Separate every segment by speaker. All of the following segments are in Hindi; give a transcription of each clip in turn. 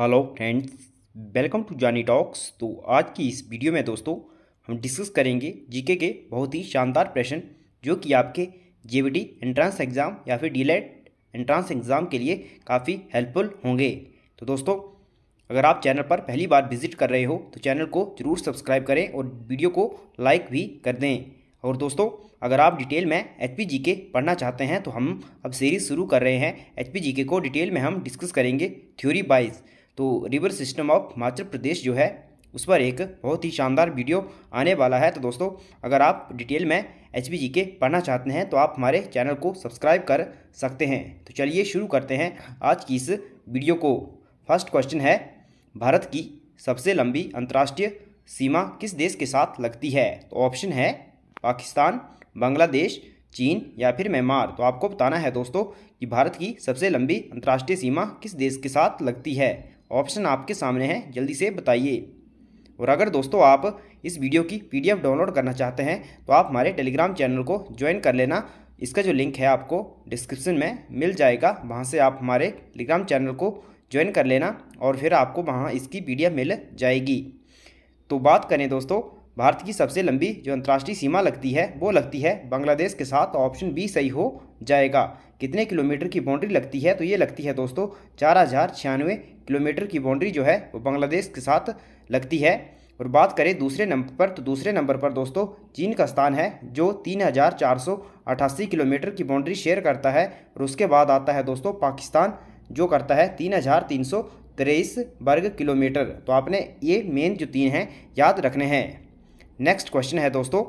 Speaker 1: hello friends welcome to Jani talks तो आज की इस वीडियो में दोस्तों हम डिस्कस करेंगे जीके के बहुत ही शानदार प्रश्न जो कि आपके जेबीडी एंट्रेंस एग्ज़ाम या फिर डीलेट एंट्रेंस एग्ज़ाम के लिए काफ़ी हेल्पफुल होंगे तो दोस्तों अगर आप चैनल पर पहली बार विजिट कर रहे हो तो चैनल को जरूर सब्सक्राइब करें और वीडियो को लाइक भी कर दें और दोस्तों अगर आप डिटेल में एच पी जी के पढ़ना चाहते हैं तो हम अब सीरीज़ शुरू कर रहे हैं एच पी जी के को डिटेल में हम डिस्कस करेंगे थ्योरी वाइज़ तो river system of Himachal Pradesh जो है उस पर एक बहुत ही शानदार वीडियो आने वाला है तो दोस्तों अगर आप डिटेल में एच पी जी के पढ़ना चाहते हैं तो आप हमारे चैनल को सब्सक्राइब कर सकते हैं तो चलिए शुरू करते हैं आज की इस वीडियो को फर्स्ट क्वेश्चन है भारत की सबसे लंबी अंतर्राष्ट्रीय सीमा किस देश के साथ लगती है तो ऑप्शन है पाकिस्तान बांग्लादेश चीन या फिर म्यांमार तो आपको बताना है दोस्तों कि भारत की सबसे लंबी अंतर्राष्ट्रीय सीमा किस देश के साथ लगती है ऑप्शन आपके सामने है जल्दी से बताइए और अगर दोस्तों आप इस वीडियो की पी डाउनलोड करना चाहते हैं तो आप हमारे टेलीग्राम चैनल को ज्वाइन कर लेना इसका जो लिंक है आपको डिस्क्रिप्शन में मिल जाएगा वहाँ से आप हमारे टेलीग्राम चैनल को ज्वाइन कर लेना और फिर आपको वहाँ इसकी पी मिल जाएगी तो बात करें दोस्तों भारत की सबसे लंबी जो अंतर्राष्ट्रीय सीमा लगती है वो लगती है बांग्लादेश के साथ ऑप्शन बी सही हो जाएगा कितने किलोमीटर की बाउंड्री लगती है तो ये लगती है दोस्तों चार हज़ार छियानवे किलोमीटर की बाउंड्री जो है वो बांग्लादेश के साथ लगती है और बात करें दूसरे नंबर पर तो दूसरे नंबर पर दोस्तों चीन का स्थान है जो तीन हज़ार चार सौ अठासी किलोमीटर की बाउंड्री शेयर करता है और उसके बाद आता है दोस्तों पाकिस्तान जो करता है तीन हज़ार तीन सौ तेईस वर्ग किलोमीटर तो आपने ये मेन जो तीन हैं याद रखने हैं नेक्स्ट क्वेश्चन है दोस्तों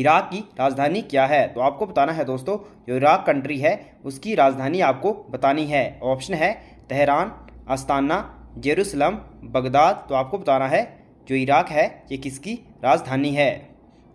Speaker 1: इराक की राजधानी क्या है तो आपको बताना है दोस्तों जो इराक कंट्री है उसकी राजधानी आपको बतानी है ऑप्शन है तेहरान अस्ताना जेरूसलम बगदाद तो आपको बताना है जो इराक है ये किसकी राजधानी है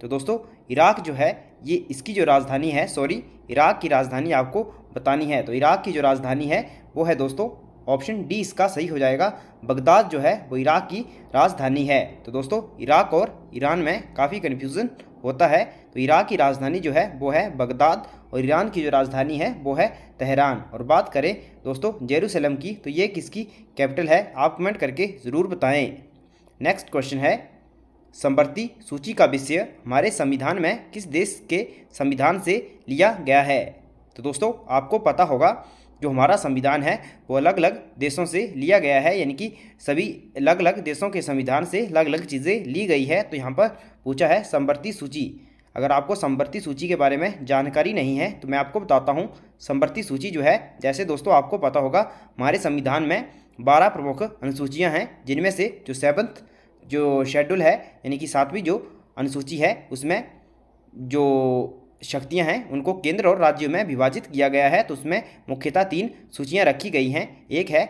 Speaker 1: तो दोस्तों इराक जो है ये इसकी जो राजधानी है सॉरी इराक की राजधानी आपको बतानी है तो इराक की जो राजधानी है वो है दोस्तों ऑप्शन डी इसका सही हो जाएगा बगदाद जो है वो इराक की राजधानी है तो दोस्तों इराक और ईरान में काफ़ी कन्फ्यूज़न होता है तो इराक की राजधानी जो है वो है बगदाद और ईरान की जो राजधानी है वो है तेहरान और बात करें दोस्तों जेरूसलम की तो ये किसकी कैपिटल है आप कमेंट करके ज़रूर बताएं नेक्स्ट क्वेश्चन है समवर्ती सूची का विषय हमारे संविधान में किस देश के संविधान से लिया गया है तो दोस्तों आपको पता होगा जो हमारा संविधान है वो अलग अलग देशों से लिया गया है यानी कि सभी अलग अलग देशों के संविधान से अलग अलग चीज़ें ली गई है तो यहाँ पर पूछा है संवर्ती सूची अगर आपको संवर्ती सूची के बारे में जानकारी नहीं है तो मैं आपको बताता हूँ संवर्ती सूची जो है जैसे दोस्तों आपको पता होगा हमारे संविधान में बारह प्रमुख अनुसूचियाँ हैं जिनमें से जो सेवन्थ जो शेड्यूल है यानी कि सातवीं जो अनुसूची है उसमें जो शक्तियां हैं उनको केंद्र और राज्यों में विभाजित किया गया है तो उसमें मुख्यतः तीन सूचियां रखी गई हैं एक है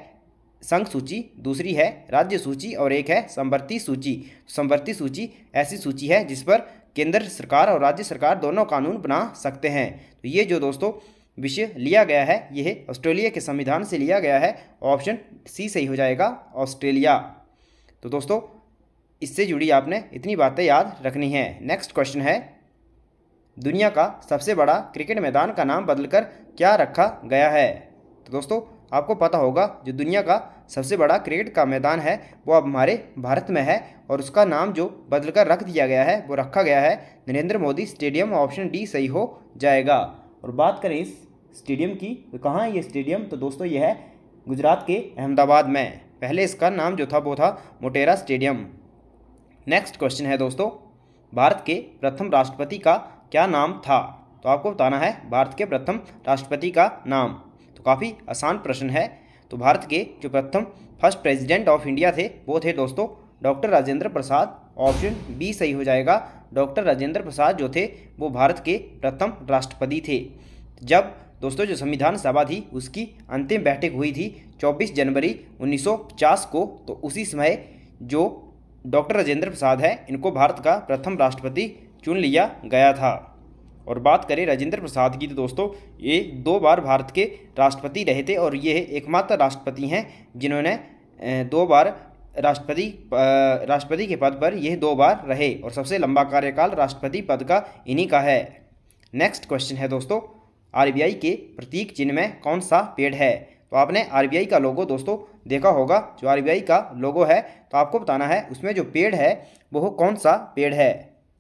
Speaker 1: संघ सूची दूसरी है राज्य सूची और एक है संवर्ती सूची संवर्ती सूची ऐसी सूची है जिस पर केंद्र सरकार और राज्य सरकार दोनों कानून बना सकते हैं तो ये जो दोस्तों विषय लिया गया है यह ऑस्ट्रेलिया के संविधान से लिया गया है ऑप्शन सी सही हो जाएगा ऑस्ट्रेलिया तो दोस्तों इससे जुड़ी आपने इतनी बातें याद रखनी है नेक्स्ट क्वेश्चन है दुनिया का सबसे बड़ा क्रिकेट मैदान का नाम बदलकर क्या रखा गया है तो दोस्तों आपको पता होगा जो दुनिया का सबसे बड़ा क्रिकेट का मैदान है वो अब हमारे भारत में है और उसका नाम जो बदलकर रख दिया गया है वो रखा गया है Narendra Modi stadium option D सही हो जाएगा और बात करें इस स्टेडियम की तो कहाँ है ये स्टेडियम तो दोस्तों ये है गुजरात के अहमदाबाद में पहले इसका नाम जो था वो था मोटेरा स्टेडियम नेक्स्ट क्वेश्चन है दोस्तों भारत के प्रथम राष्ट्रपति का क्या नाम था तो आपको बताना है भारत के प्रथम राष्ट्रपति का नाम तो काफ़ी आसान प्रश्न है तो भारत के जो प्रथम फर्स्ट प्रेसिडेंट ऑफ इंडिया थे वो थे दोस्तों doctor Rajendra Prasad option B सही हो जाएगा डॉक्टर राजेंद्र प्रसाद जो थे वो भारत के प्रथम राष्ट्रपति थे जब दोस्तों जो संविधान सभा थी उसकी अंतिम बैठक हुई थी 24 जनवरी 1950 को तो उसी समय जो डॉक्टर राजेंद्र प्रसाद है इनको भारत का प्रथम राष्ट्रपति चुन लिया गया था और बात करें राजेंद्र प्रसाद की तो दोस्तों ये दो बार भारत के राष्ट्रपति रहे थे और ये एकमात्र राष्ट्रपति हैं जिन्होंने दो बार राष्ट्रपति राष्ट्रपति के पद पर यह दो बार रहे और सबसे लंबा कार्यकाल राष्ट्रपति पद का इन्हीं का है नेक्स्ट क्वेश्चन है दोस्तों आरबीआई के प्रतीक चिन्ह में कौन सा पेड़ है तो आपने आरबीआई का लोगो दोस्तों देखा होगा जो आरबीआई का लोगो है तो आपको बताना है उसमें जो पेड़ है वह कौन सा पेड़ है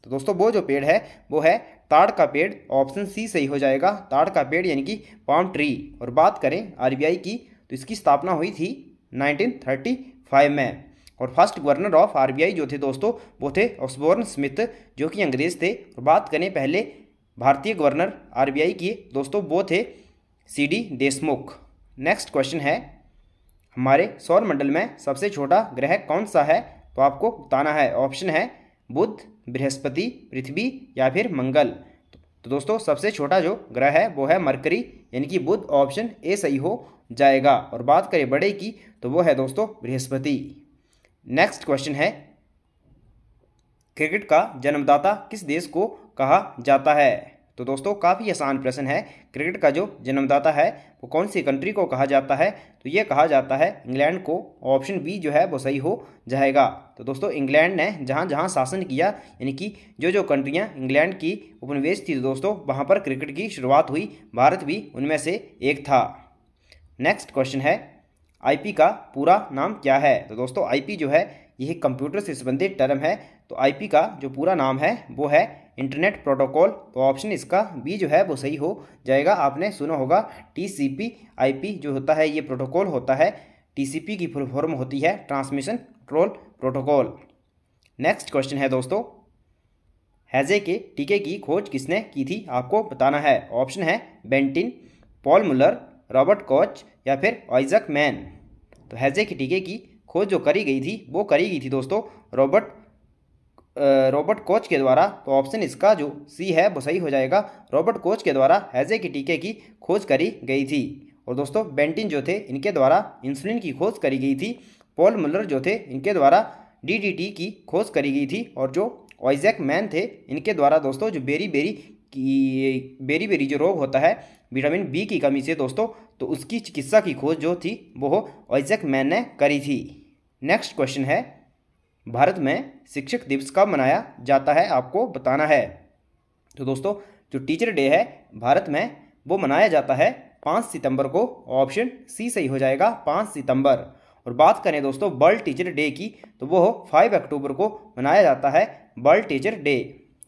Speaker 1: तो दोस्तों वो जो पेड़ है वो है ताड़ का पेड़ ऑप्शन सी सही हो जाएगा ताड़ का पेड़ यानी कि पाम ट्री और बात करें आरबीआई की तो इसकी स्थापना हुई थी 1935 में और फर्स्ट गवर्नर ऑफ आरबीआई जो थे दोस्तों वो थे ऑस्बोर्न स्मिथ जो कि अंग्रेज थे और बात करें पहले भारतीय गवर्नर आर की दोस्तों वो थे C D Deshmukh next question है हमारे सौर मंडल में सबसे छोटा ग्रह कौन सा है तो आपको बताना है ऑप्शन है बुध बृहस्पति पृथ्वी या फिर मंगल तो दोस्तों सबसे छोटा जो ग्रह है वो है मरकरी यानी कि बुध ऑप्शन ए सही हो जाएगा और बात करें बड़े की तो वो है दोस्तों बृहस्पति नेक्स्ट क्वेश्चन है क्रिकेट का जन्मदाता किस देश को कहा जाता है तो दोस्तों काफ़ी आसान प्रश्न है क्रिकेट का जो जन्मदाता है वो कौन सी कंट्री को कहा जाता है तो ये कहा जाता है इंग्लैंड को ऑप्शन बी जो है वो सही हो जाएगा तो दोस्तों इंग्लैंड ने जहाँ जहाँ शासन किया यानी कि जो जो कंट्रियाँ इंग्लैंड की उपनिवेश थी तो दोस्तों वहाँ पर क्रिकेट की शुरुआत हुई भारत भी उनमें से एक था नेक्स्ट क्वेश्चन है आई का पूरा नाम क्या है तो दोस्तों आई जो है यह कंप्यूटर से संबंधित टर्म है तो आईपी का जो पूरा नाम है वो है इंटरनेट प्रोटोकॉल तो ऑप्शन इसका बी जो है वो सही हो जाएगा आपने सुना होगा टीसीपी आईपी जो होता है ये प्रोटोकॉल होता है टीसीपी की फुल फॉर्म होती है transmission control protocol next question है दोस्तों हैजे के टीके की खोज किसने की थी आपको बताना है ऑप्शन है बेंटिन पॉल मुलर रॉबर्ट कोच या फिर आइजक मैन तो हैजे के टीके की खोज जो करी गई थी वो करी गई थी दोस्तों रॉबर्ट रॉबर्ट कोच के द्वारा तो ऑप्शन इसका जो सी है वो सही हो जाएगा रॉबर्ट कोच के द्वारा हैजे के टीके की खोज करी गई थी और दोस्तों बेंटिन जो थे इनके द्वारा इंसुलिन की खोज करी गई थी पॉल मुलर जो थे इनके द्वारा डीडीटी की खोज करी गई थी और जो ऑइजैक मैन थे इनके द्वारा दोस्तों जो बेरी बेरी की बेरी बेरी जो रोग होता है विटामिन बी की कमी से दोस्तों तो उसकी चिकित्सा की खोज जो थी वो ऑइजैक मैन ने करी थी नेक्स्ट क्वेश्चन है भारत में शिक्षक दिवस कब मनाया जाता है आपको बताना है तो दोस्तों जो टीचर डे है भारत में वो मनाया जाता है पाँच सितंबर को ऑप्शन सी सही हो जाएगा पाँच सितंबर और बात करें दोस्तों वर्ल्ड टीचर डे की तो वो फाइव अक्टूबर को मनाया जाता है वर्ल्ड टीचर डे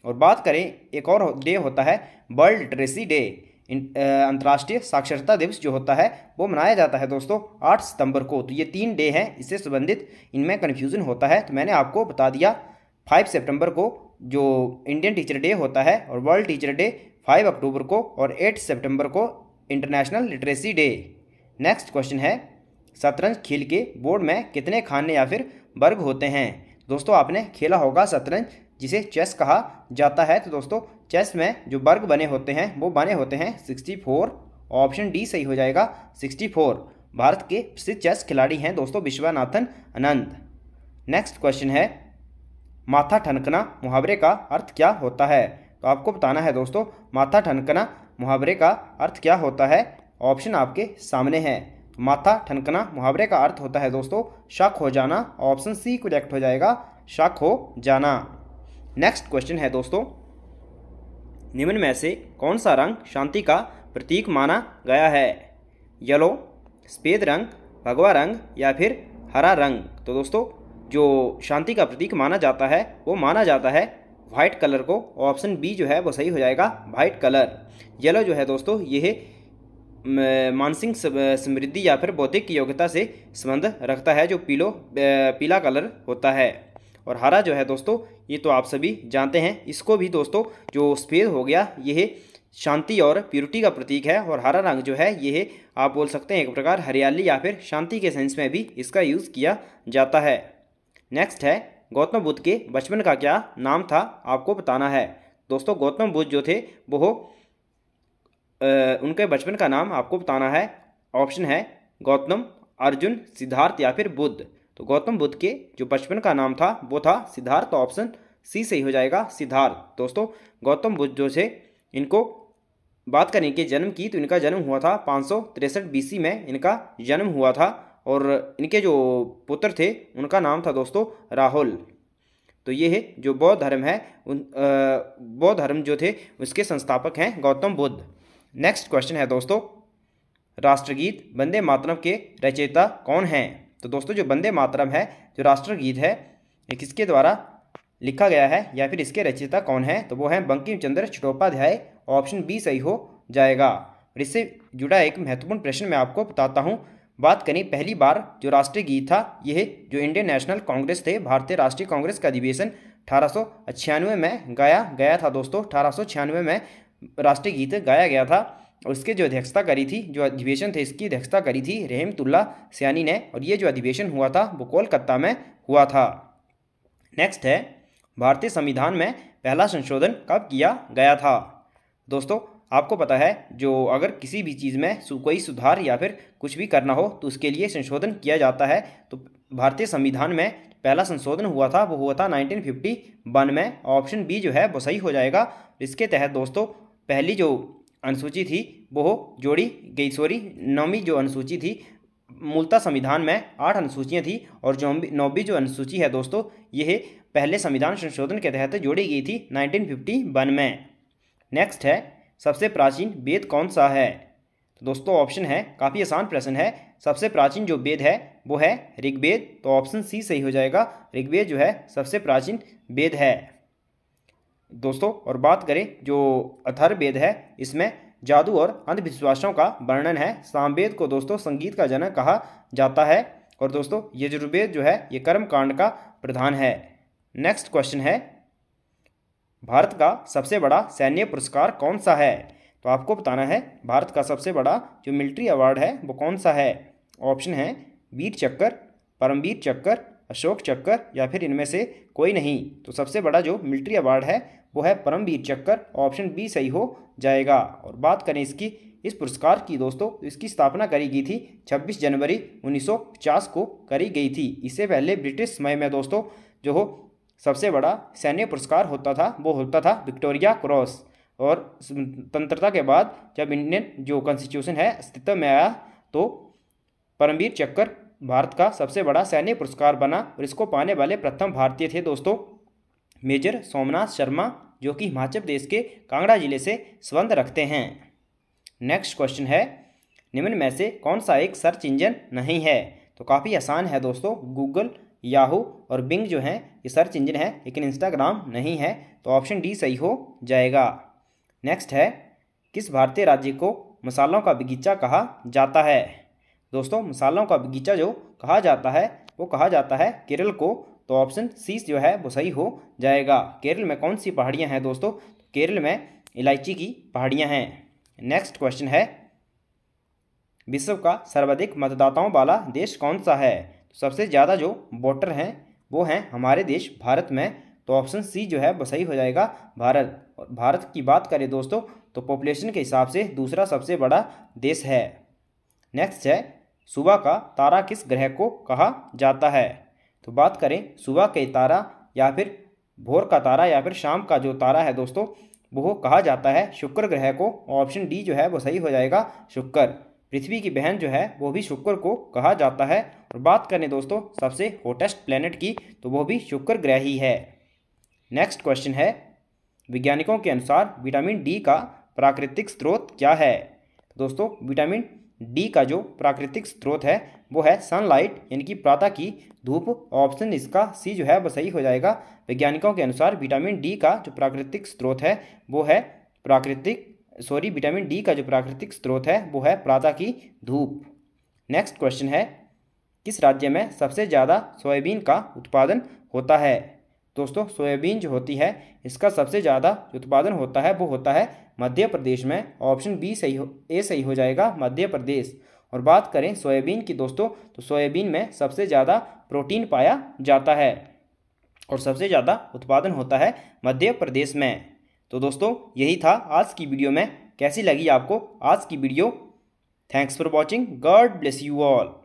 Speaker 1: और बात करें एक और डे होता है वर्ल्ड लिटरेसी डे अंतर्राष्ट्रीय साक्षरता दिवस जो होता है वो मनाया जाता है दोस्तों आठ सितंबर को तो ये तीन डे हैं इससे संबंधित इनमें कन्फ्यूज़न होता है तो मैंने आपको बता दिया फाइव सितंबर को जो इंडियन टीचर डे होता है और world teacher day five October को और एट सितंबर को international literacy day next question है शतरंज खेल के बोर्ड में कितने खाने या फिर वर्ग होते हैं दोस्तों आपने खेला होगा शतरंज जिसे चेस कहा जाता है तो दोस्तों चेस में जो वर्ग बने होते हैं वो बने होते हैं सिक्सटी फोर ऑप्शन डी सही हो जाएगा सिक्सटी फोर भारत के प्रसिद्ध चेस खिलाड़ी हैं दोस्तों विश्वनाथन आनंद नेक्स्ट क्वेश्चन है माथा ठनकना मुहावरे का अर्थ क्या होता है तो आपको बताना है दोस्तों माथा ठनकना मुहावरे का अर्थ क्या होता है ऑप्शन आपके सामने है माथा ठनकना मुहावरे का अर्थ होता है दोस्तों शक हो जाना ऑप्शन सी करेक्ट हो जाएगा शक हो जाना नेक्स्ट क्वेश्चन है दोस्तों निम्न में से कौन सा रंग शांति का प्रतीक माना गया है येलो सफ़ेद रंग भगवा रंग या फिर हरा रंग तो दोस्तों जो शांति का प्रतीक माना जाता है वो माना जाता है वाइट कलर को ऑप्शन बी जो है वो सही हो जाएगा वाइट कलर येलो जो है दोस्तों यह मानसिक समृद्धि या फिर बौद्धिक योग्यता से संबंध रखता है जो पीलो पीला कलर होता है और हरा जो है दोस्तों ये तो आप सभी जानते हैं इसको भी दोस्तों जो सफ़ेद हो गया यह शांति और प्यूरिटी का प्रतीक है और हरा रंग जो है यह आप बोल सकते हैं एक प्रकार हरियाली या फिर शांति के सेंस में भी इसका यूज़ किया जाता है नेक्स्ट है गौतम बुद्ध के बचपन का क्या नाम था आपको बताना है दोस्तों गौतम बुद्ध जो थे वो उनके बचपन का नाम आपको बताना है ऑप्शन है गौतम अर्जुन सिद्धार्थ या फिर बुद्ध तो गौतम बुद्ध के जो बचपन का नाम था वो था सिद्धार्थ तो ऑप्शन सी सही हो जाएगा सिद्धार्थ दोस्तों गौतम बुद्ध जो थे इनको बात करें कि जन्म की तो इनका जन्म हुआ था पाँच सौ तिरसठ बीसी में इनका जन्म हुआ था और इनके जो पुत्र थे उनका नाम था दोस्तों राहुल तो ये है जो बौद्ध धर्म है उन बौद्ध धर्म जो थे उसके संस्थापक हैं गौतम बुद्ध नेक्स्ट क्वेश्चन है दोस्तों राष्ट्रगीत वंदे मातरम के रचयिता कौन हैं तो दोस्तों जो वंदे मातरम है जो राष्ट्रगीत है ये किसके द्वारा लिखा गया है या फिर इसके रचयिता कौन है तो वो है बंकिम चंद्र चट्टोपाध्याय ऑप्शन बी सही हो जाएगा और इससे जुड़ा एक महत्वपूर्ण प्रश्न मैं आपको बताता हूँ बात करें पहली बार जो राष्ट्रीय गीत था यह जो इंडियन नेशनल कांग्रेस थे भारतीय राष्ट्रीय कांग्रेस का अधिवेशन अठारह में गाया गया था दोस्तों अठारह में राष्ट्रीय गीत गाया गया था उसके जो अध्यक्षता करी थी जो अधिवेशन थे इसकी अध्यक्षता करी थी रहमतुल्ला सियानी ने और ये जो अधिवेशन हुआ था वो कोलकाता में हुआ था नेक्स्ट है भारतीय संविधान में पहला संशोधन कब किया गया था दोस्तों आपको पता है जो अगर किसी भी चीज़ में कोई सुधार या फिर कुछ भी करना हो तो उसके लिए संशोधन किया जाता है तो भारतीय संविधान में पहला संशोधन हुआ था वो हुआ था 1951 में ऑप्शन बी जो है वो सही हो जाएगा इसके तहत दोस्तों पहली जो अनुसूची थी वो जोड़ी गई सॉरी नौवीं जो अनुसूची थी मूलतः संविधान में आठ अनुसूचियाँ थी और जो नौवीं जो अनुसूची है दोस्तों यह पहले संविधान संशोधन के तहत जोड़ी गई थी 1951 में नेक्स्ट है सबसे प्राचीन वेद कौन सा है तो दोस्तों ऑप्शन है काफ़ी आसान प्रश्न है सबसे प्राचीन जो वेद है वो है ऋग्वेद तो ऑप्शन सी सही हो जाएगा ऋग्वेद जो है सबसे प्राचीन वेद है दोस्तों और बात करें जो अथर्वेद है इसमें जादू और अंधविश्वासों का वर्णन है सामवेद को दोस्तों संगीत का जनक कहा जाता है और दोस्तों यजुर्वेद जो है ये कर्म कांड का प्रधान है नेक्स्ट क्वेश्चन है भारत का सबसे बड़ा सैन्य पुरस्कार कौन सा है तो आपको बताना है भारत का सबसे बड़ा जो मिलिट्री अवार्ड है वो कौन सा है ऑप्शन है वीर चक्कर परमवीर चक्कर अशोक चक्कर या फिर इनमें से कोई नहीं तो सबसे बड़ा जो मिलिट्री अवार्ड है वो है परमवीर चक्कर ऑप्शन बी सही हो जाएगा और बात करें इसकी इस पुरस्कार की दोस्तों इसकी स्थापना करी गई थी 26 जनवरी 1950 को करी गई थी इससे पहले ब्रिटिश समय में दोस्तों जो हो सबसे बड़ा सैन्य पुरस्कार होता था वो होता था विक्टोरिया क्रॉस और स्वतंत्रता के बाद जब इंडियन जो कॉन्स्टिट्यूशन है अस्तित्व में आया तो परमवीर चक्कर भारत का सबसे बड़ा सैन्य पुरस्कार बना और इसको पाने वाले प्रथम भारतीय थे दोस्तों मेजर सोमनाथ शर्मा जो कि हिमाचल प्रदेश के कांगड़ा जिले से संबंध रखते हैं नेक्स्ट क्वेश्चन है निम्न में से कौन सा एक सर्च इंजन नहीं है तो काफ़ी आसान है दोस्तों गूगल याहू और बिंग जो है ये सर्च इंजन है लेकिन इंस्टाग्राम नहीं है तो ऑप्शन डी सही हो जाएगा नेक्स्ट है किस भारतीय राज्य को मसालों का बगीचा कहा जाता है दोस्तों मसालों का बगीचा जो कहा जाता है वो कहा जाता है केरल को तो ऑप्शन सी जो है वो सही हो जाएगा केरल में कौन सी पहाड़ियाँ हैं दोस्तों तो केरल में इलायची की पहाड़ियाँ हैं नेक्स्ट क्वेश्चन है विश्व का सर्वाधिक मतदाताओं वाला देश कौन सा है तो सबसे ज़्यादा जो वोटर हैं वो हैं हमारे देश भारत में तो ऑप्शन सी जो है वो सही हो जाएगा भारत और भारत की बात करें दोस्तों तो पॉपुलेशन के हिसाब से दूसरा सबसे बड़ा देश है नेक्स्ट है सुबह का तारा किस ग्रह को कहा जाता है तो बात करें सुबह के तारा या फिर भोर का तारा या फिर शाम का जो तारा है दोस्तों वो कहा जाता है शुक्र ग्रह को ऑप्शन डी जो है वो सही हो जाएगा शुक्र पृथ्वी की बहन जो है वो भी शुक्र को कहा जाता है और बात करें दोस्तों सबसे हॉटेस्ट प्लेनेट की तो वो भी शुक्र ग्रह ही है नेक्स्ट क्वेश्चन है वैज्ञानिकों के अनुसार विटामिन डी का प्राकृतिक स्रोत क्या है दोस्तों विटामिन डी का जो प्राकृतिक स्रोत है वो है सनलाइट यानी कि प्रातः की धूप ऑप्शन इसका सी जो है वो सही हो जाएगा वैज्ञानिकों के अनुसार विटामिन डी का जो प्राकृतिक स्रोत है वो है प्राकृतिक सॉरी विटामिन डी का जो प्राकृतिक स्रोत है वो है प्रातः की धूप नेक्स्ट क्वेश्चन है किस राज्य में सबसे ज़्यादा सोयाबीन का उत्पादन होता है दोस्तों सोयाबीन जो होती है इसका सबसे ज़्यादा उत्पादन होता है वो होता है मध्य प्रदेश में ऑप्शन बी सही हो ए सही हो जाएगा मध्य प्रदेश और बात करें सोयाबीन की दोस्तों तो सोयाबीन में सबसे ज़्यादा प्रोटीन पाया जाता है और सबसे ज़्यादा उत्पादन होता है मध्य प्रदेश में तो दोस्तों यही था आज की वीडियो में कैसी लगी आपको आज की video thanks for watching God bless you all